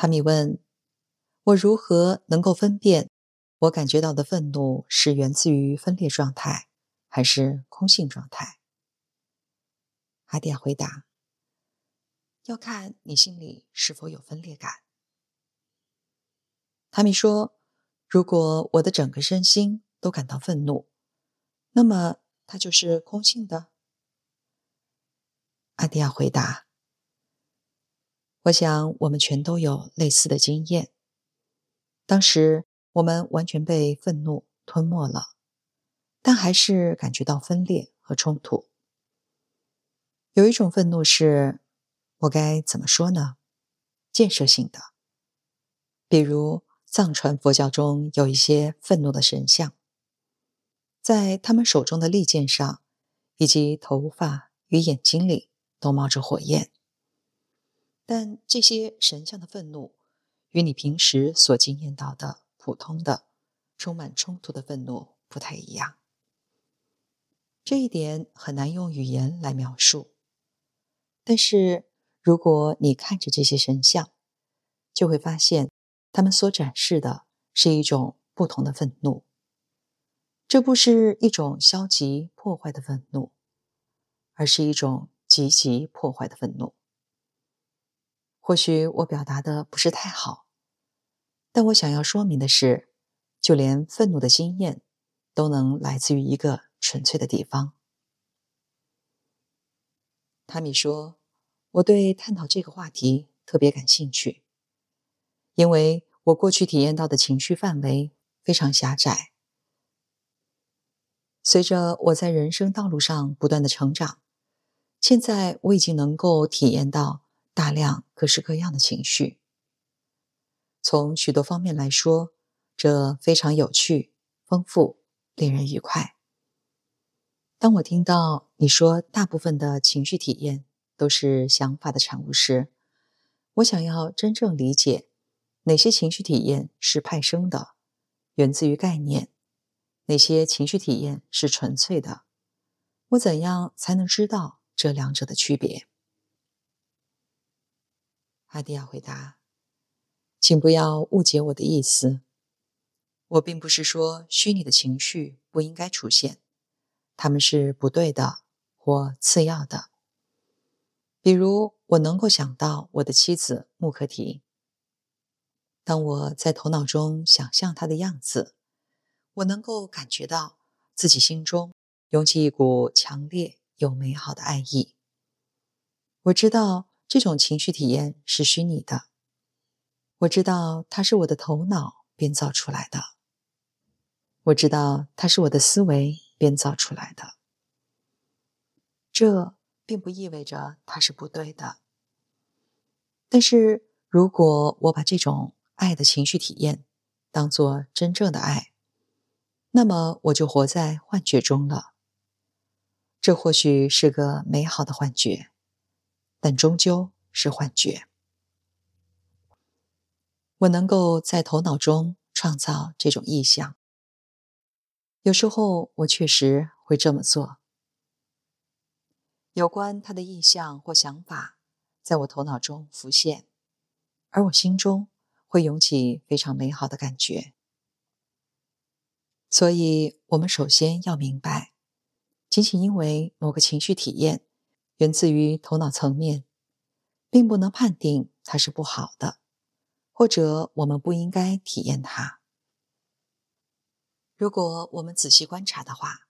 塔米问我如何能够分辨，我感觉到的愤怒是源自于分裂状态，还是空性状态？阿蒂亚回答：“要看你心里是否有分裂感。”塔米说：“如果我的整个身心都感到愤怒，那么它就是空性的。”阿蒂亚回答。我想，我们全都有类似的经验。当时我们完全被愤怒吞没了，但还是感觉到分裂和冲突。有一种愤怒是，我该怎么说呢？建设性的，比如藏传佛教中有一些愤怒的神像，在他们手中的利剑上，以及头发与眼睛里，都冒着火焰。但这些神像的愤怒与你平时所经验到的普通的、充满冲突的愤怒不太一样。这一点很难用语言来描述，但是如果你看着这些神像，就会发现他们所展示的是一种不同的愤怒。这不是一种消极破坏的愤怒，而是一种积极破坏的愤怒。或许我表达的不是太好，但我想要说明的是，就连愤怒的经验，都能来自于一个纯粹的地方。塔米说：“我对探讨这个话题特别感兴趣，因为我过去体验到的情绪范围非常狭窄。随着我在人生道路上不断的成长，现在我已经能够体验到。”大量各式各样的情绪，从许多方面来说，这非常有趣、丰富、令人愉快。当我听到你说大部分的情绪体验都是想法的产物时，我想要真正理解哪些情绪体验是派生的，源自于概念；哪些情绪体验是纯粹的。我怎样才能知道这两者的区别？阿蒂亚回答：“请不要误解我的意思，我并不是说虚拟的情绪不应该出现，他们是不对的或次要的。比如，我能够想到我的妻子穆克提，当我在头脑中想象她的样子，我能够感觉到自己心中涌起一股强烈又美好的爱意。我知道。”这种情绪体验是虚拟的，我知道它是我的头脑编造出来的，我知道它是我的思维编造出来的。这并不意味着它是不对的，但是如果我把这种爱的情绪体验当做真正的爱，那么我就活在幻觉中了。这或许是个美好的幻觉。但终究是幻觉。我能够在头脑中创造这种意象，有时候我确实会这么做。有关他的意象或想法，在我头脑中浮现，而我心中会涌起非常美好的感觉。所以，我们首先要明白，仅仅因为某个情绪体验。源自于头脑层面，并不能判定它是不好的，或者我们不应该体验它。如果我们仔细观察的话，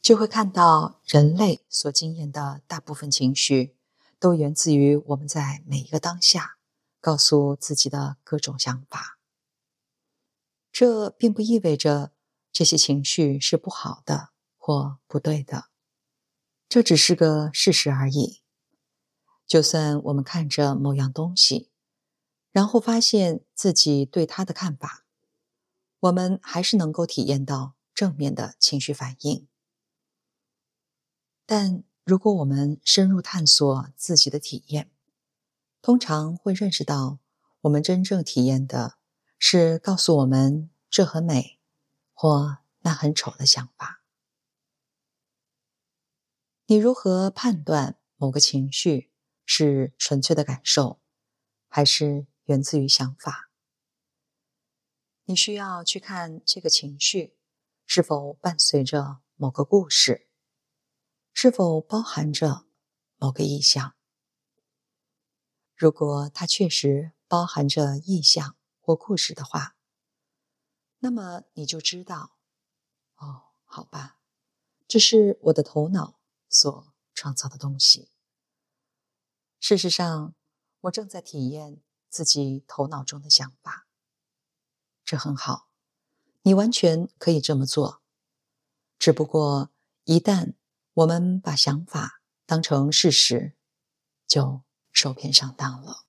就会看到人类所经验的大部分情绪，都源自于我们在每一个当下告诉自己的各种想法。这并不意味着这些情绪是不好的或不对的。这只是个事实而已。就算我们看着某样东西，然后发现自己对它的看法，我们还是能够体验到正面的情绪反应。但如果我们深入探索自己的体验，通常会认识到，我们真正体验的是告诉我们“这很美”或“那很丑”的想法。你如何判断某个情绪是纯粹的感受，还是源自于想法？你需要去看这个情绪是否伴随着某个故事，是否包含着某个意象。如果它确实包含着意象或故事的话，那么你就知道，哦，好吧，这是我的头脑。所创造的东西。事实上，我正在体验自己头脑中的想法，这很好。你完全可以这么做，只不过一旦我们把想法当成事实，就受骗上当了。